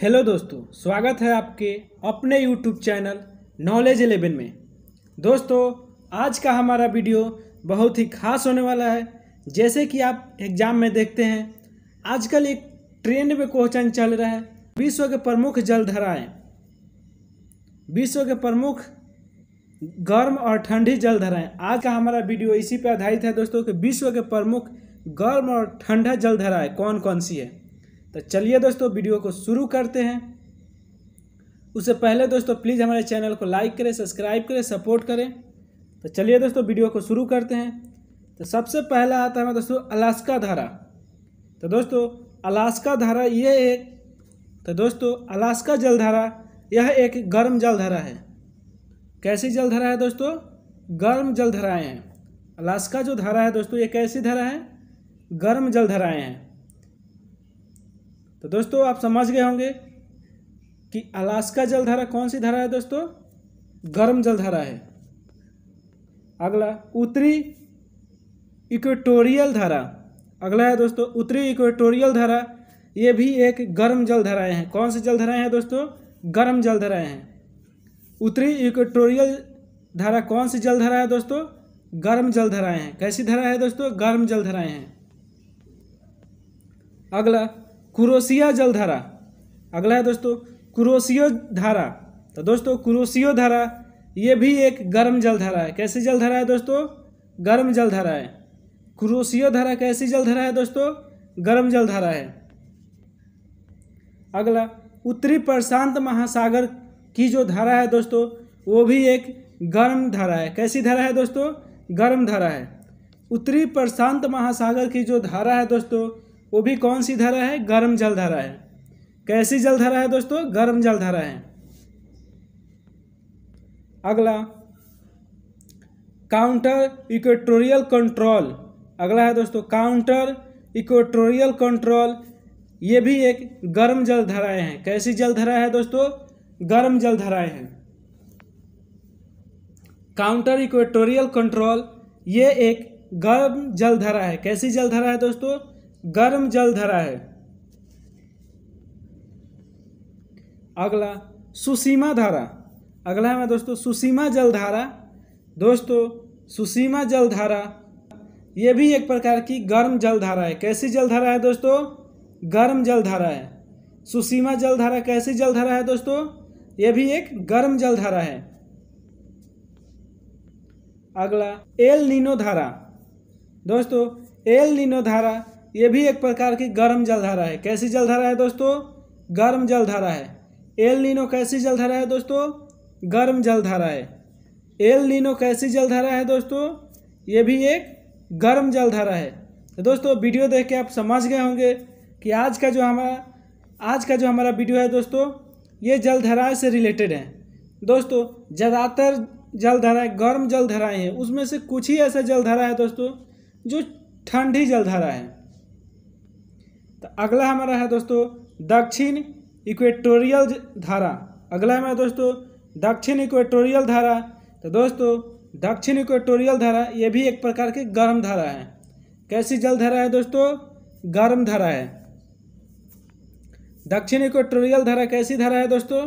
hello दोस्तों स्वागत है आपके अपने यूट्यूब चैनल नॉलेज एलेवन में दोस्तों आज का हमारा वीडियो बहुत ही खास होने वाला है जैसे कि आप एग्ज़ाम में देखते हैं आजकल एक ट्रेंड में क्वेश्चन चल रहा है विश्व के प्रमुख जलधाराएं विश्व के प्रमुख गर्म और ठंडी जलधाराएं आज का हमारा वीडियो इसी पर आधारित है दोस्तों कि विश्व के प्रमुख गर्म और ठंडा जलधाराएं कौन कौन सी है तो चलिए दोस्तों वीडियो को शुरू करते हैं उससे पहले दोस्तों प्लीज़ हमारे चैनल को लाइक करें सब्सक्राइब करें सपोर्ट करें तो चलिए दोस्तों वीडियो को शुरू करते हैं तो सबसे पहला आता है दोस्तों अलास्का धारा तो दोस्तों अलास्का धारा ये एक तो दोस्तों अलास्का जलधारा यह एक गर्म जलधारा है कैसी जलधारा है दोस्तों गर्म जलधाराएँ हैं अलास्का जो धारा है दोस्तों ये कैसी धारा है गर्म जलधाराएँ हैं तो दोस्तों आप समझ गए होंगे कि अलास्का जलधारा कौन सी धारा है दोस्तों गर्म जलधारा है अगला उत्तरी इक्वेटोरियल धारा अगला है दोस्तों उत्तरी इक्वेटोरियल धारा ये भी एक गर्म जलधाराएं हैं कौन सी जलधाराएं हैं दोस्तों गर्म जलधाराएं हैं उत्तरी इक्वेटोरियल धारा कौन सी जलधारा है दोस्तों गर्म जलधाराएं हैं कैसी धारा है दोस्तों गर्म जलधाराएं हैं अगला कुरोसिया जलधारा अगला है दोस्तों कुरोसियो धारा तो दोस्तों कुरोसियो धारा ये भी एक गर्म जलधारा है कैसी जलधारा है दोस्तों गर्म जलधारा है कुरोसियो धारा कैसी जलधारा है दोस्तों गर्म जलधारा है अगला उत्तरी प्रशांत महासागर की जो धारा है दोस्तों वो भी एक गर्म धारा है कैसी धारा है दोस्तों गर्म धारा है उत्तरी प्रशांत महासागर की जो धारा है दोस्तों वो भी कौन सी धारा है गर्म जल धारा है कैसी जल धारा है दोस्तों गर्म जल धारा है अगला काउंटर इक्वेटोरियल कंट्रोल अगला है दोस्तों काउंटर इक्वेटोरियल कंट्रोल ये भी एक गर्म जल धाराएं हैं कैसी जल धारा है दोस्तों गर्म जल धाराएं हैं काउंटर इक्वेटोरियल कंट्रोल ये एक गर्म जल धारा है कैसी जल धारा है दोस्तों गर्म जल धरा है अगला सुसीमा धारा अगला है दोस्तों सुसीमा जलधारा दोस्तों सुसीमा जलधारा ये भी एक प्रकार की गर्म जलधारा है कैसी जलधारा है दोस्तों गर्म जलधारा है सुसीमा जलधारा कैसी धारा है दोस्तों ये भी एक गर्म जलधारा है अगला एल नीनो धारा दोस्तों एल नीनो धारा ये भी एक प्रकार की गर्म जलधारा है कैसी जलधारा है दोस्तों गर्म जलधारा है एल लीनो कैसी जलधारा है दोस्तों गर्म जलधारा है एल लीनो कैसी जलधारा है दोस्तों ये भी एक गर्म जलधारा है तो दोस्तों वीडियो देख के आप समझ गए होंगे कि आज का जो हमारा आज का जो हमारा वीडियो है दोस्तों ये जलधाराएँ से रिलेटेड हैं दोस्तों ज़्यादातर जलधाराएँ गर्म जलधाराएँ हैं उसमें से कुछ ही ऐसा जलधारा है दोस्तों जो ठंडी जलधारा है तो अगला हमारा है दोस्तों दक्षिण इक्वेटोरियल धारा अगला हमारा दोस्तों दक्षिण इक्वेटोरियल धारा तो दोस्तों दक्षिण इक्वेटोरियल धारा ये भी एक प्रकार की गर्म धारा है कैसी जल धारा है दोस्तों गर्म धारा है दक्षिण इक्वेटोरियल धारा कैसी धारा है दोस्तों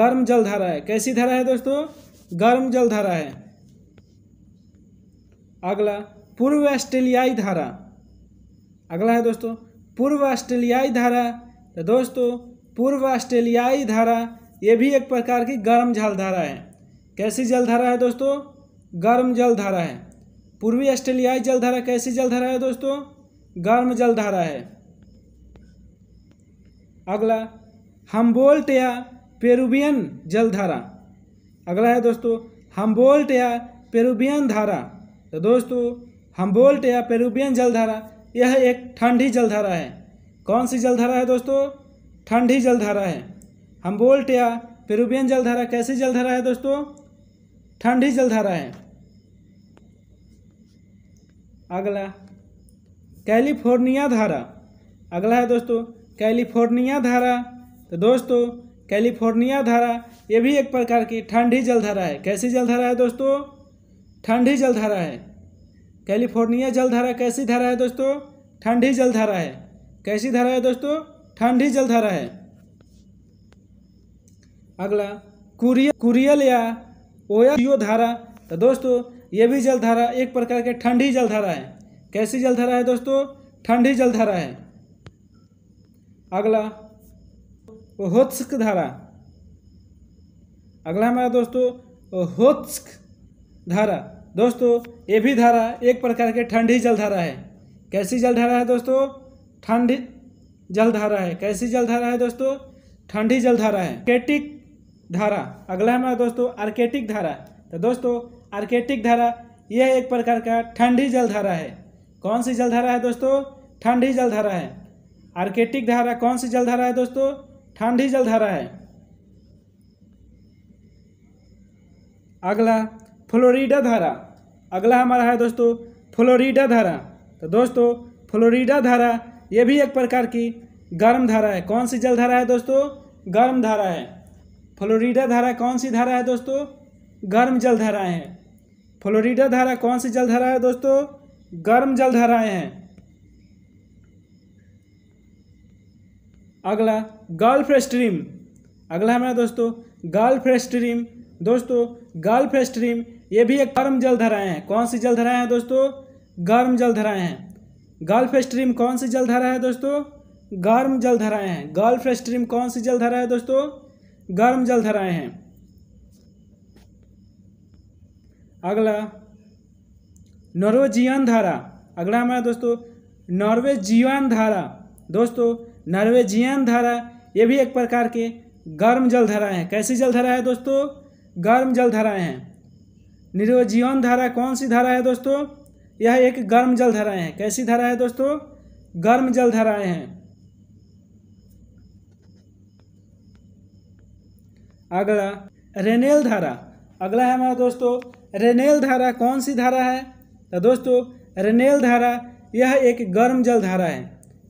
गर्म जल धारा है कैसी धारा है दोस्तों गर्म जल धारा है अगला पूर्व ऑस्ट्रेलियाई धारा अगला है दोस्तों पूर्व ऑस्ट्रेलियाई धारा तो दोस्तों पूर्व ऑस्ट्रेलियाई धारा ये भी एक प्रकार की गर्म जलधारा है कैसी जलधारा है दोस्तों गर्म जलधारा है पूर्वी ऑस्ट्रेलियाई जलधारा कैसी जलधारा है दोस्तों गर्म जलधारा है अगला हम्बोल्ट या पेरुबियन जलधारा अगला है दोस्तों हम हम्बोल्ट या पेरुबियन धारा तो दोस्तों हम हम्बोल्ट या पेरुबियन जलधारा यह एक ठंडी जलधारा है कौन सी जलधारा है दोस्तों ठंडी जलधारा है बोल्ट या पेरुबियन जलधारा कैसी जलधारा है दोस्तों ठंडी जलधारा है अगला कैलिफोर्निया धारा अगला है दोस्तों कैलिफोर्निया धारा तो दोस्तों कैलिफोर्निया धारा ये भी एक प्रकार की ठंडी जलधारा है कैसी जलधारा है दोस्तों ठंडी जलधारा है कैलिफोर्निया जलधारा कैसी धारा है दोस्तों ठंडी जलधारा है कैसी धारा है दोस्तों ठंडी जलधारा है अगला कुरियल कुरियल या ओयो धारा तो दोस्तों ये भी जलधारा एक प्रकार के ठंडी जलधारा है कैसी जलधारा है दोस्तों ठंडी जलधारा है अगला होत्स्क धारा अगला हमारा दोस्तों होत्स्क धारा दोस्तों ये भी धारा एक प्रकार के ठंडी जलधारा है कैसी जलधारा है दोस्तों ठंडी जलधारा है कैसी जलधारा है दोस्तों ठंडी जलधारा है केटिक धारा अगला हमारा दोस्तों आर्केटिक धारा तो दोस्तों आर्केटिक धारा यह एक प्रकार का ठंडी जलधारा है कौन सी जलधारा है दोस्तों ठंडी जलधारा है आर्केटिक धारा कौन सी जलधारा है दोस्तों ठंडी जलधारा है अगला फ्लोरिडा धारा अगला हमारा है दोस्तों फ्लोरिडा धारा तो दोस्तों फ्लोरिडा धारा ये भी एक प्रकार की गर्म धारा है कौन सी जलधारा है दोस्तों गर्म धारा है फ्लोरिडा धारा कौन सी धारा है दोस्तों गर्म जलधाराएँ हैं फ्लोरिडा धारा कौन सी जलधारा है दोस्तों गर्म जलधाराएँ हैं अगला गल्फ स्ट्रीम अगला हमारा दोस्तों गल्फ स्ट्रीम दोस्तों गल्फ स्ट्रीम ये भी एक गर्म जलधाराएं हैं कौन सी जलधाराएं हैं दोस्तों गर्म जलधाराएं हैं गल्फ स्ट्रीम कौन सी जलधारा है दोस्तों गर्म जलधाराएं हैं गल्फ स्ट्रीम कौन सी जलधारा है दोस्तों गर्म जलधाराएं हैं अगला नॉर्वेजियन धारा अगला हमारा दोस्तों नॉर्वेजियन धारा दोस्तों नॉर्वेजियन धारा ये भी एक प्रकार के गर्म जलधाराएं हैं कैसी जलधारा है दोस्तों गर्म जलधाराएं हैं निर्वजीवन धारा कौन सी धारा है दोस्तों यह एक गर्म जल धाराएं हैं कैसी धारा है दोस्तों गर्म जल धाराएं हैं अगला रेनेल धारा अगला है हमारा दोस्तों रेनेल धारा कौन सी धारा है तो दोस्तों रेनेल धारा यह एक गर्म जल धारा है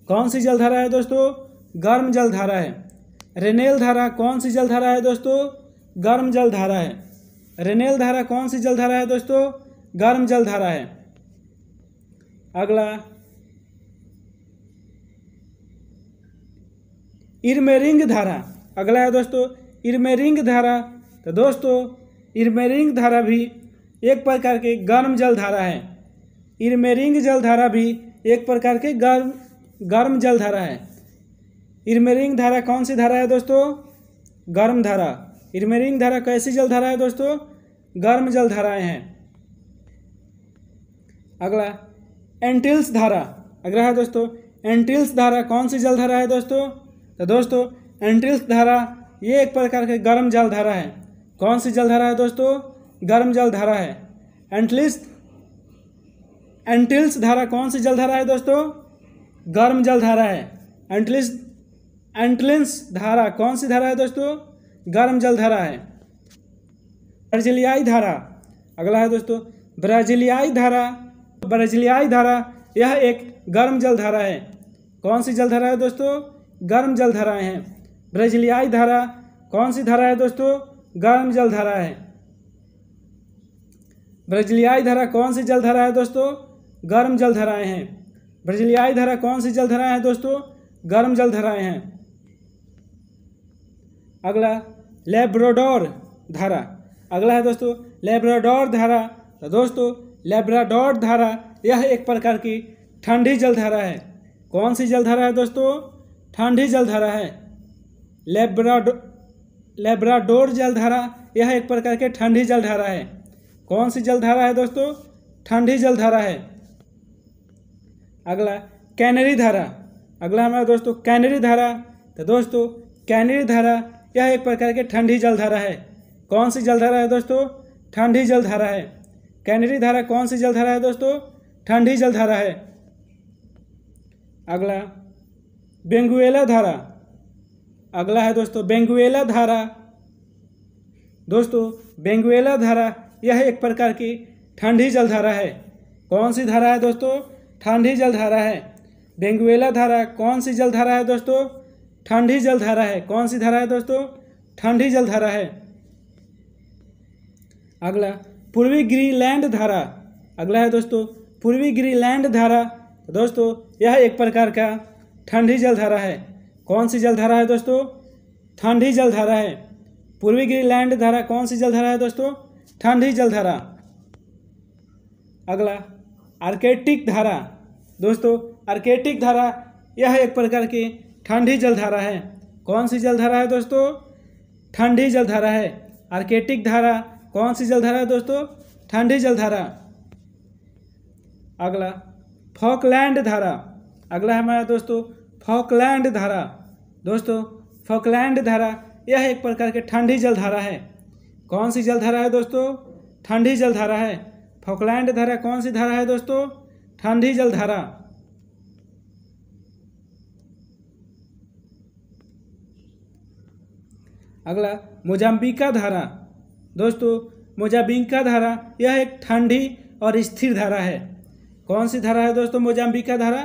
कौन सी जल धारा है दोस्तों गर्म जल धारा है रेनेल धारा कौन सी जल धारा है दोस्तों गर्म जल धारा है रेनेल धारा कौन सी जलधारा है दोस्तों गर्म जलधारा है अगला इरमेरिंग धारा अगला है दोस्तों इरमेरिंग धारा तो दोस्तों इरमेरिंग धारा भी एक प्रकार के गर्म जलधारा है इरमेरिंग जलधारा भी एक प्रकार के गर्म गर्म जलधारा है इरमेरिंग धारा कौन सी धारा है दोस्तों गर्म धारा रिमेनिंग धारा कैसी जलधारा है दोस्तों गर्म जलधाराएं हैं अगला एंटिल्स धारा अगला है दोस्तों एंट्रिल्स धारा कौन सी जलधारा है दोस्तों तो दोस्तों एंट्रिल्स धारा ये एक प्रकार के गर्म जलधारा है कौन सी जलधारा है दोस्तों गर्म जलधारा है एंटलिस एंटिल्स धारा कौन सी जलधारा है दोस्तों गर्म जलधारा है एंटलिस एंटलिस धारा कौन सी धारा है दोस्तों गर्म जल धारा है ब्राजीलियाई धारा अगला है दोस्तों ब्राजीलियाई धारा ब्राजीलियाई धारा यह एक गर्म जल धारा है कौन सी जल धारा है दोस्तों गर्म जल जलधाराएं हैं ब्राजीलियाई धारा कौन सी धारा है दोस्तों गर्म जल धारा है ब्राजीलियाई धारा कौन सी जल धारा है दोस्तों गर्म जल जलधाराएं हैं ब्राजीलियाई धारा कौन सी जल धारा हैं दोस्तों गर्म जल जलधाराएं हैं अगला लेब्राडोर धारा अगला है दोस्तों लेब्राडोर धारा तो दोस्तों लेब्राडोर धारा यह एक प्रकार की ठंडी जलधारा है कौन सी जलधारा है दोस्तों ठंडी जलधारा है लेब्राडो लेब्राडोर जलधारा यह एक प्रकार के ठंडी जलधारा है कौन सी जलधारा है दोस्तों ठंडी जलधारा है अगला कैनरी धारा अगला हमारा दोस्तों कैनरी धारा तो दोस्तों कैनरी धारा यह एक प्रकार की ठंडी जलधारा है कौन सी जलधारा है दोस्तों ठंडी जलधारा है कैनरी धारा कौन सी जलधारा है दोस्तों ठंडी जलधारा है अगला बेंगुएला धारा अगला है दोस्तों बेंगुएला धारा दोस्तों बेंगुएला धारा यह एक प्रकार की ठंडी जलधारा है कौन सी धारा है दोस्तों ठंडी जलधारा है बेंगुएला धारा कौन सी जलधारा है दोस्तों ठंडी जलधारा है कौन सी धारा है दोस्तों ठंडी जलधारा है अगला पूर्वी ग्रीनलैंड धारा अगला है दोस्तों पूर्वी ग्रीनलैंड धारा दोस्तों यह एक प्रकार का ठंडी जलधारा है कौन सी जलधारा है दोस्तों ठंडी जलधारा है पूर्वी ग्रीनलैंड धारा कौन सी जलधारा है दोस्तों ठंडी जलधारा अगला आर्केटिक धारा दोस्तों आर्केटिक धारा यह एक प्रकार की ठंडी जलधारा है कौन सी जलधारा है दोस्तों ठंडी जलधारा है आर्केटिक धारा कौन सी जलधारा है दोस्तों ठंडी जलधारा अगला फॉकलैंड धारा अगला हमारा दोस्तों फॉकलैंड धारा दोस्तों फॉकलैंड धारा यह एक प्रकार के ठंडी जलधारा है कौन सी जलधारा है दोस्तों ठंडी जलधारा है फॉकलैंड धारा कौन सी धारा है दोस्तों ठंडी जलधारा अगला मोजाम्बिका धारा दोस्तों मोजाम्बिका धारा यह एक ठंडी और स्थिर धारा है कौन सी धारा है दोस्तों मोजाम्बिका धारा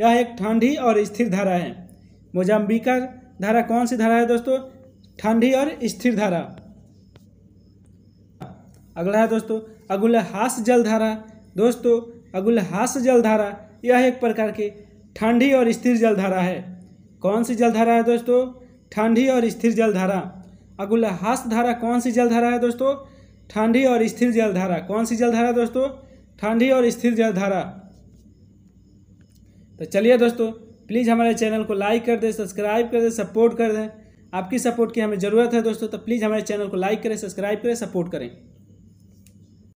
यह एक ठंडी और स्थिर धारा है मोजाम्बिका धारा कौन सी धारा है दोस्तों ठंडी और स्थिर धारा अगला है दोस्तों अगुलहास जलधारा दोस्तों अगुलहास जलधारा यह एक प्रकार की ठंडी और स्थिर जलधारा है कौन सी जलधारा है दोस्तों ठंडी और स्थिर जलधारा हास धारा कौन सी जलधारा है दोस्तों ठंडी और स्थिर जलधारा कौन सी जलधारा दोस्तों ठंडी और स्थिर जलधारा तो चलिए दोस्तों प्लीज़ हमारे चैनल को लाइक कर दें सब्सक्राइब कर दें सपोर्ट कर दें आपकी सपोर्ट की हमें ज़रूरत है दोस्तों तो प्लीज़ हमारे चैनल को लाइक करें सब्सक्राइब करें सपोर्ट करें